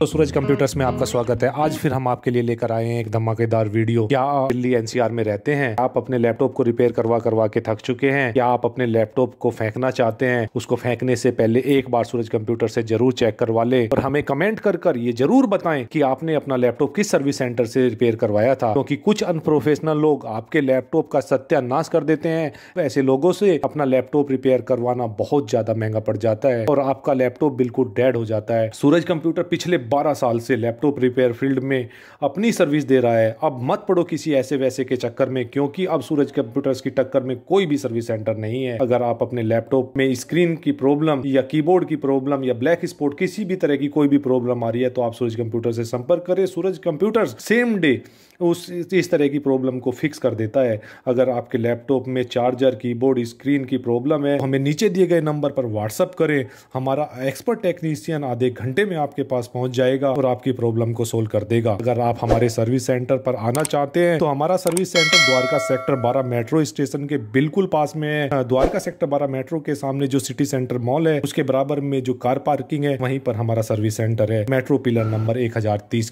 तो सूरज कंप्यूटर्स में आपका स्वागत है आज फिर हम आपके लिए लेकर आए हैं एक धमाकेदार वीडियो क्या आप दिल्ली एनसीआर में रहते हैं आप अपने लैपटॉप को रिपेयर करवा करवा के थक चुके हैं क्या आप अपने लैपटॉप को फेंकना चाहते हैं उसको फेंकने से पहले एक बार सूरज कंप्यूटर से जरूर चेक करवा ले और हमें कमेंट कर कर ये जरूर बताए की आपने अपना लैपटॉप किस सर्विस सेंटर से रिपेयर करवाया था क्योंकि कुछ अनप्रोफेशनल लोग आपके लैपटॉप का सत्यानाश कर देते हैं ऐसे लोगों से अपना लैपटॉप रिपेयर करवाना बहुत ज्यादा महंगा पड़ जाता है और आपका लैपटॉप बिल्कुल डेड हो जाता है सूरज कंप्यूटर पिछले बारह साल से लैपटॉप रिपेयर फील्ड में अपनी सर्विस दे रहा है अब मत पड़ो किसी ऐसे वैसे के चक्कर में क्योंकि अब सूरज कंप्यूटर्स की टक्कर में कोई भी सर्विस सेंटर नहीं है अगर आप अपने लैपटॉप में स्क्रीन की प्रॉब्लम या कीबोर्ड की प्रॉब्लम या ब्लैक स्पॉट किसी भी तरह की कोई भी प्रॉब्लम आ रही है तो आप सूरज कंप्यूटर से संपर्क करें सूरज कंप्यूटर्स सेम डे उस इस तरह की प्रॉब्लम को फिक्स कर देता है अगर आपके लैपटॉप में चार्जर कीबोर्ड स्क्रीन की प्रॉब्लम है हमें नीचे दिए गए नंबर पर व्हाट्सअप करें हमारा एक्सपर्ट टेक्नीशियन आधे घंटे में आपके पास पहुंच जाएगा और आपकी प्रॉब्लम को सोल्व कर देगा अगर आप हमारे सर्विस सेंटर पर आना चाहते हैं तो हमारा सर्विस सेंटर द्वारका सेक्टर बारह मेट्रो स्टेशन के बिल्कुल पास में है द्वारका सेक्टर बारह मेट्रो के सामने जो सिटी सेंटर मॉल है उसके बराबर में जो कार पार्किंग है वहीं पर हमारा सर्विस सेंटर है मेट्रो पिलर नंबर एक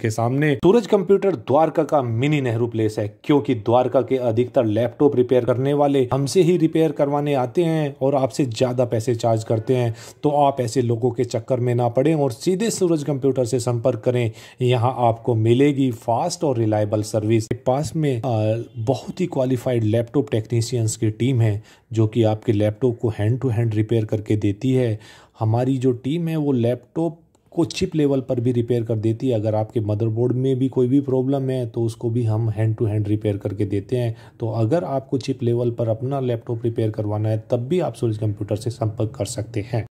के सामने सूरज कंप्यूटर द्वारका का मिनी नेहरू प्लेस है क्योंकि द्वारका के अधिकतर लैपटॉप रिपेयर करने वाले हमसे ही रिपेयर करवाने आते हैं और आपसे ज्यादा पैसे चार्ज करते हैं तो आप ऐसे लोगों के चक्कर में ना पड़े और सीधे सूरज कंप्यूटर से से संपर्क करें यहाँ आपको मिलेगी फास्ट और रिलायबल सर्विस पास में बहुत ही क्वालिफाइड लैपटॉप टेक्नीशियंस की टीम है जो कि आपके लैपटॉप को हैंड टू हैंड रिपेयर करके देती है हमारी जो टीम है वो लैपटॉप को चिप लेवल पर भी रिपेयर कर देती है अगर आपके मदरबोर्ड में भी कोई भी प्रॉब्लम है तो उसको भी हम हैंड टू हैंड रिपेयर करके देते हैं तो अगर आपको चिप लेवल पर अपना लैपटॉप रिपेयर करवाना है तब भी आप सूरज कंप्यूटर से संपर्क कर सकते हैं